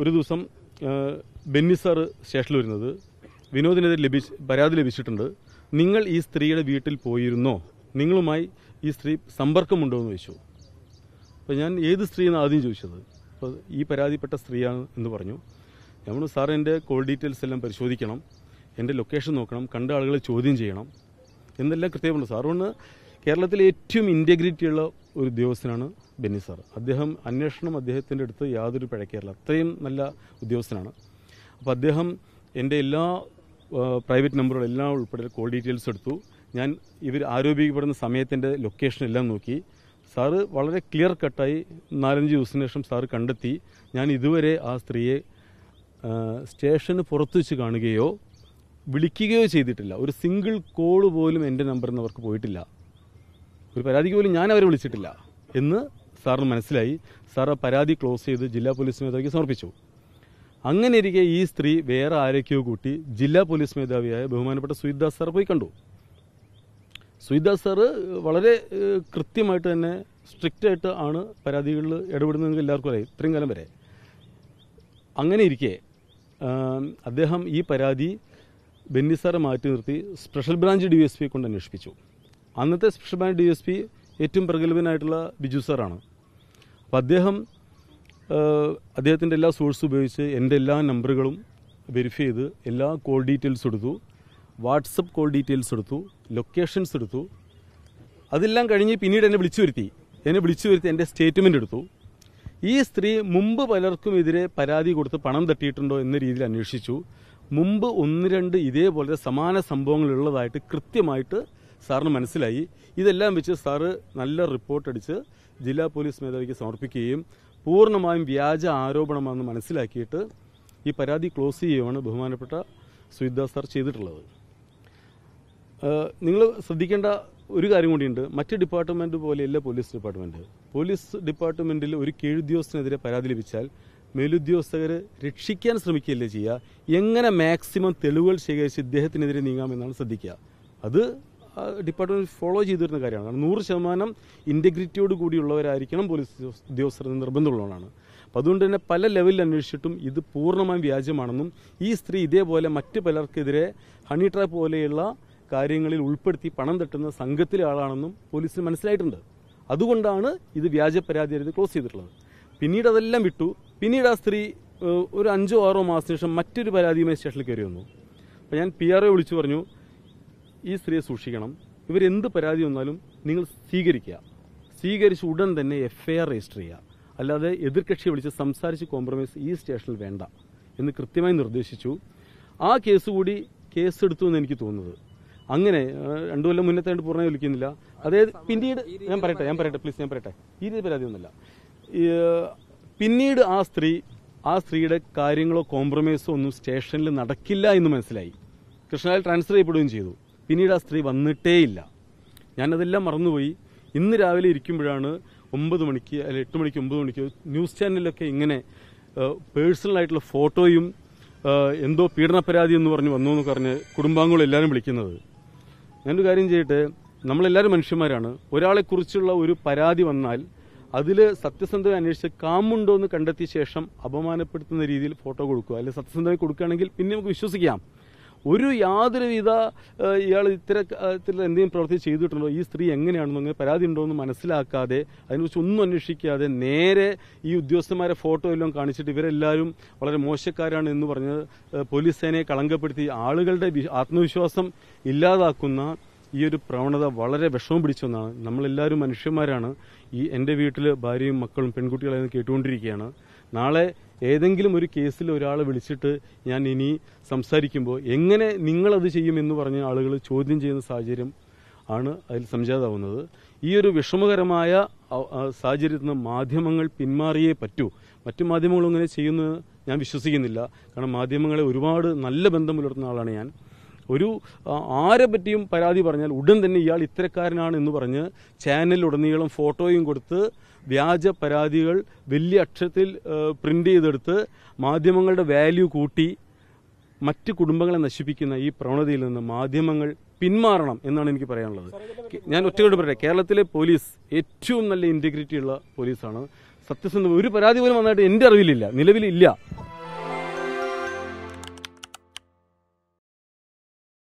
ഒരു ദിവസം ബെന്നി സാറ് സ്റ്റേഷനിൽ വരുന്നത് വിനോദിനെതിരെ ലഭിച്ച് പരാതി ലഭിച്ചിട്ടുണ്ട് നിങ്ങൾ ഈ സ്ത്രീയുടെ വീട്ടിൽ പോയിരുന്നോ നിങ്ങളുമായി ഈ സ്ത്രീ സമ്പർക്കമുണ്ടോ എന്ന് ചോദിച്ചു അപ്പോൾ ഞാൻ ഏത് സ്ത്രീ എന്ന് ആദ്യം ചോദിച്ചത് അപ്പോൾ ഈ പരാതിപ്പെട്ട സ്ത്രീയാണ് എന്ന് പറഞ്ഞു നമ്മൾ സാർ എൻ്റെ കോൾ ഡീറ്റെയിൽസ് എല്ലാം പരിശോധിക്കണം എൻ്റെ ലൊക്കേഷൻ നോക്കണം കണ്ട ആളുകളെ ചോദ്യം ചെയ്യണം എന്നെല്ലാം കൃത്യമുണ്ട് ഒന്ന് കേരളത്തിലെ ഏറ്റവും ഇൻറ്റഗ്രിറ്റിയുള്ള ഒരു ഉദ്യോഗസ്ഥനാണ് ബെന്നി സാർ അദ്ദേഹം അന്വേഷണം അദ്ദേഹത്തിൻ്റെ അടുത്ത് യാതൊരു പിഴക്കേറില്ല അത്രയും നല്ല ഉദ്യോഗസ്ഥനാണ് അപ്പോൾ അദ്ദേഹം എൻ്റെ എല്ലാ പ്രൈവറ്റ് നമ്പറുകളെല്ലാം ഉൾപ്പെടെ കോൾ ഡീറ്റെയിൽസ് എടുത്തു ഞാൻ ഇവർ ആരോപിക്കപ്പെടുന്ന സമയത്തിൻ്റെ ലൊക്കേഷൻ എല്ലാം നോക്കി സാറ് വളരെ ക്ലിയർ കട്ടായി നാലഞ്ച് ദിവസത്തിന് ശേഷം സാറ് കണ്ടെത്തി ഞാൻ ഇതുവരെ ആ സ്ത്രീയെ സ്റ്റേഷന് പുറത്തു വെച്ച് കാണുകയോ വിളിക്കുകയോ ചെയ്തിട്ടില്ല ഒരു സിംഗിൾ കോൾ പോലും എൻ്റെ നമ്പറിൽ നിന്ന് അവർക്ക് പോയിട്ടില്ല ഒരു പരാതിക്ക് പോലും ഞാൻ അവരെ വിളിച്ചിട്ടില്ല എന്ന് സാറിന് മനസ്സിലായി സാർ പരാതി ക്ലോസ് ചെയ്ത് ജില്ലാ പോലീസ് മേധാവിക്ക് സമർപ്പിച്ചു അങ്ങനെ ഇരിക്കെ ഈ സ്ത്രീ വേറെ ആരൊക്കെയോ കൂട്ടി ജില്ലാ പോലീസ് മേധാവിയായ ബഹുമാനപ്പെട്ട സുയിദാസ് സാർ പോയി കണ്ടു സുയിദാസ് സാറ് വളരെ കൃത്യമായിട്ട് തന്നെ സ്ട്രിക്റ്റ് ആയിട്ട് ആണ് പരാതികളിൽ ഇടപെടുന്നതെങ്കിൽ എല്ലാവർക്കും അറിയാം ഇത്രയും കാലം വരെ അങ്ങനെ ഇരിക്കെ അദ്ദേഹം ഈ പരാതി ബെന്നി സാറെ മാറ്റി നിർത്തി special branch D S P കൊണ്ട് അന്വേഷിപ്പിച്ചു അന്നത്തെ special branch D S P ഏറ്റവും പ്രഗത്ഭനായിട്ടുള്ള ബിജു സാറാണ് അപ്പം അദ്ദേഹം അദ്ദേഹത്തിൻ്റെ എല്ലാ സോഴ്സും ഉപയോഗിച്ച് എൻ്റെ എല്ലാ നമ്പറുകളും വെരിഫൈ ചെയ്ത് എല്ലാ കോൾ ഡീറ്റെയിൽസ് എടുത്തു വാട്സപ്പ് കോൾ ഡീറ്റെയിൽസ് എടുത്തു ലൊക്കേഷൻസ് എടുത്തു അതെല്ലാം കഴിഞ്ഞ് പിന്നീട് എന്നെ വിളിച്ചു വരുത്തി എന്നെ വിളിച്ചു വരുത്തി എൻ്റെ സ്റ്റേറ്റ്മെൻ്റ് എടുത്തു ഈ സ്ത്രീ മുമ്പ് പലർക്കും എതിരെ പരാതി കൊടുത്ത് പണം തട്ടിയിട്ടുണ്ടോ എന്ന രീതിയിൽ അന്വേഷിച്ചു മുമ്പ് ഒന്ന് രണ്ട് ഇതേപോലെ സമാന സംഭവങ്ങളുള്ളതായിട്ട് കൃത്യമായിട്ട് സാറിന് മനസ്സിലായി ഇതെല്ലാം വെച്ച് സാറ് നല്ല റിപ്പോർട്ടടിച്ച് ജില്ലാ പോലീസ് മേധാവിക്ക് സമർപ്പിക്കുകയും പൂർണ്ണമായും വ്യാജ ആരോപണമാണെന്ന് മനസ്സിലാക്കിയിട്ട് ഈ പരാതി ക്ലോസ് ചെയ്യുകയാണ് ബഹുമാനപ്പെട്ട സുഹിദാസ് സാർ ചെയ്തിട്ടുള്ളത് നിങ്ങൾ ശ്രദ്ധിക്കേണ്ട ഒരു കാര്യം കൂടിയുണ്ട് മറ്റ് ഡിപ്പാർട്ട്മെൻറ്റ് പോലെയല്ല പോലീസ് ഡിപ്പാർട്ട്മെൻറ്റ് പോലീസ് ഡിപ്പാർട്ട്മെൻറ്റിൽ ഒരു കീഴുദ്യോഗസ്ഥനെതിരെ പരാതി ലഭിച്ചാൽ മേലുദ്യോഗസ്ഥരെ രക്ഷിക്കാൻ ശ്രമിക്കുകയല്ലേ ചെയ്യുക എങ്ങനെ മാക്സിമം തെളിവുകൾ ശേഖരിച്ച് ഇദ്ദേഹത്തിനെതിരെ നീങ്ങാമെന്നാണ് ശ്രദ്ധിക്കുക അത് ഡിപ്പാർട്ട്മെന്റ് ഫോളോ ചെയ്തു വരുന്ന കാര്യമാണ് കാരണം നൂറ് ശതമാനം ഇൻറ്റഗ്രിറ്റിയോട് കൂടിയുള്ളവരായിരിക്കണം പോലീസ് ഉദ്യോഗസ്ഥർ നിർബന്ധമുള്ളതാണ് അപ്പം അതുകൊണ്ട് തന്നെ പല ലെവലിൽ അന്വേഷിച്ചിട്ടും ഇത് പൂർണ്ണമായും വ്യാജമാണെന്നും ഈ സ്ത്രീ ഇതേപോലെ മറ്റ് പലർക്കെതിരെ ഹണി ട്രാപ്പ് പോലെയുള്ള കാര്യങ്ങളിൽ ഉൾപ്പെടുത്തി പണം തട്ടുന്ന സംഘത്തിലെ ആളാണെന്നും പോലീസിന് മനസ്സിലായിട്ടുണ്ട് അതുകൊണ്ടാണ് ഇത് വ്യാജ പരാതി എഴുതി ക്ലോസ് ചെയ്തിട്ടുള്ളത് പിന്നീട് അതെല്ലാം വിട്ടു പിന്നീട് ആ സ്ത്രീ ഒരു അഞ്ചോ ആറോ മാസത്തിന് ശേഷം മറ്റൊരു പരാതിയുമായി സ്റ്റേഷനിൽ കയറി വന്നു അപ്പോൾ ഞാൻ പി ആർ വിളിച്ചു പറഞ്ഞു ഈ സ്ത്രീയെ സൂക്ഷിക്കണം ഇവരെന്ത് പരാതി വന്നാലും നിങ്ങൾ സ്വീകരിക്കുക സ്വീകരിച്ച് ഉടൻ തന്നെ എഫ് ഐ ആർ രജിസ്റ്റർ ചെയ്യുക അല്ലാതെ എതിർകക്ഷി വിളിച്ച് സംസാരിച്ച് കോംപ്രമൈസ് ഈ സ്റ്റേഷനിൽ വേണ്ട എന്ന് കൃത്യമായി നിർദ്ദേശിച്ചു ആ കേസ് കൂടി കേസ് എടുത്തു എന്ന് എനിക്ക് തോന്നുന്നത് അങ്ങനെ രണ്ടു കൊല്ലം മുന്നത്തെ കണ്ട് പൂർണ്ണമായി വിളിക്കുന്നില്ല അതായത് പിന്നീട് ഞാൻ പറയട്ടെ ഞാൻ പറയട്ടെ പ്ലീസ് ഞാൻ പറയട്ടെ ഈ രീതി പരാതി ഒന്നുമില്ല പിന്നീട് ആ സ്ത്രീ ആ സ്ത്രീയുടെ കാര്യങ്ങളോ കോംപ്രമൈസോ ഒന്നും സ്റ്റേഷനിൽ നടക്കില്ല എന്ന് മനസ്സിലായി കൃഷ്ണയിൽ ട്രാൻസ്ഫർ ചെയ്യപ്പെടുകയും ചെയ്തു പിന്നീട് ആ സ്ത്രീ വന്നിട്ടേയില്ല ഞാനതെല്ലാം മറന്നുപോയി ഇന്ന് രാവിലെ ഇരിക്കുമ്പോഴാണ് ഒമ്പത് മണിക്ക് അല്ലെ എട്ട് മണിക്ക് ഒമ്പത് മണിക്ക് ന്യൂസ് ചാനലിലൊക്കെ ഇങ്ങനെ പേഴ്സണലായിട്ടുള്ള ഫോട്ടോയും എന്തോ പീഡന പരാതി എന്ന് പറഞ്ഞ് വന്നു എന്ന് പറഞ്ഞ് കുടുംബാംഗങ്ങൾ എല്ലാവരും വിളിക്കുന്നത് ഞാനൊരു കാര്യം ചെയ്യട്ടെ നമ്മളെല്ലാവരും മനുഷ്യന്മാരാണ് ഒരാളെക്കുറിച്ചുള്ള ഒരു പരാതി വന്നാൽ അതിൽ സത്യസന്ധത അന്വേഷിച്ച് കാമുണ്ടോ എന്ന് കണ്ടെത്തിയ ശേഷം അപമാനപ്പെടുത്തുന്ന രീതിയിൽ ഫോട്ടോ കൊടുക്കുക അല്ലെങ്കിൽ സത്യസന്ധത കൊടുക്കുകയാണെങ്കിൽ പിന്നെ നമുക്ക് വിശ്വസിക്കാം ഒരു യാതൊരുവിധ ഇയാൾ ഇത്തരത്തിൽ എന്തെങ്കിലും പ്രവൃത്തി ചെയ്തിട്ടുണ്ടോ ഈ സ്ത്രീ എങ്ങനെയാണെന്നോ പരാതി ഉണ്ടോ എന്ന് മനസ്സിലാക്കാതെ അതിനെക്കുറിച്ച് ഒന്നും അന്വേഷിക്കാതെ നേരെ ഈ ഉദ്യോഗസ്ഥന്മാരെ ഫോട്ടോ എല്ലാം കാണിച്ചിട്ട് ഇവരെല്ലാവരും വളരെ മോശക്കാരാണ് എന്ന് പറഞ്ഞ് പോലീസ് സേനയെ കളങ്കപ്പെടുത്തി ആളുകളുടെ ആത്മവിശ്വാസം ഇല്ലാതാക്കുന്ന ഈ ഒരു പ്രവണത വളരെ വിഷമം പിടിച്ചൊന്നാണ് നമ്മളെല്ലാവരും മനുഷ്യന്മാരാണ് ഈ എൻ്റെ വീട്ടിൽ ഭാര്യയും മക്കളും പെൺകുട്ടികളെന്ന് കേട്ടുകൊണ്ടിരിക്കുകയാണ് നാളെ ഏതെങ്കിലും ഒരു കേസിൽ ഒരാൾ വിളിച്ചിട്ട് ഞാൻ ഇനി സംസാരിക്കുമ്പോൾ എങ്ങനെ നിങ്ങളത് ചെയ്യുമെന്ന് പറഞ്ഞ് ആളുകൾ ചോദ്യം ചെയ്യുന്ന സാഹചര്യം ആണ് അതിൽ സംജാതാവുന്നത് ഈ ഒരു വിഷമകരമായ സാഹചര്യത്തിൽ നിന്ന് മാധ്യമങ്ങൾ പിന്മാറിയേ പറ്റൂ മറ്റു മാധ്യമങ്ങളും ഇങ്ങനെ ചെയ്യുന്നത് ഞാൻ വിശ്വസിക്കുന്നില്ല കാരണം മാധ്യമങ്ങളെ ഒരുപാട് നല്ല ബന്ധം പുലർത്തുന്ന ആളാണ് ഞാൻ ഒരു ആരെ പറ്റിയും പരാതി പറഞ്ഞാൽ ഉടൻ തന്നെ ഇയാൾ ഇത്തരക്കാരനാണ് എന്ന് പറഞ്ഞ് ചാനലിലുടനീളം ഫോട്ടോയും കൊടുത്ത് വ്യാജ പരാതികൾ വലിയ അക്ഷരത്തിൽ പ്രിന്റ് ചെയ്തെടുത്ത് മാധ്യമങ്ങളുടെ വാല്യൂ കൂട്ടി മറ്റ് കുടുംബങ്ങളെ നശിപ്പിക്കുന്ന ഈ പ്രവണതയിൽ നിന്ന് മാധ്യമങ്ങൾ പിന്മാറണം എന്നാണ് എനിക്ക് പറയാനുള്ളത് ഞാൻ ഒറ്റയോട് പറയട്ടെ കേരളത്തിലെ പോലീസ് ഏറ്റവും നല്ല ഇൻറ്റഗ്രിറ്റി ഉള്ള പോലീസാണ് സത്യസന്ധ ഒരു പരാതി പോലും വന്നതായിട്ട് എൻ്റെ അറിവിലില്ല നിലവിലില്ല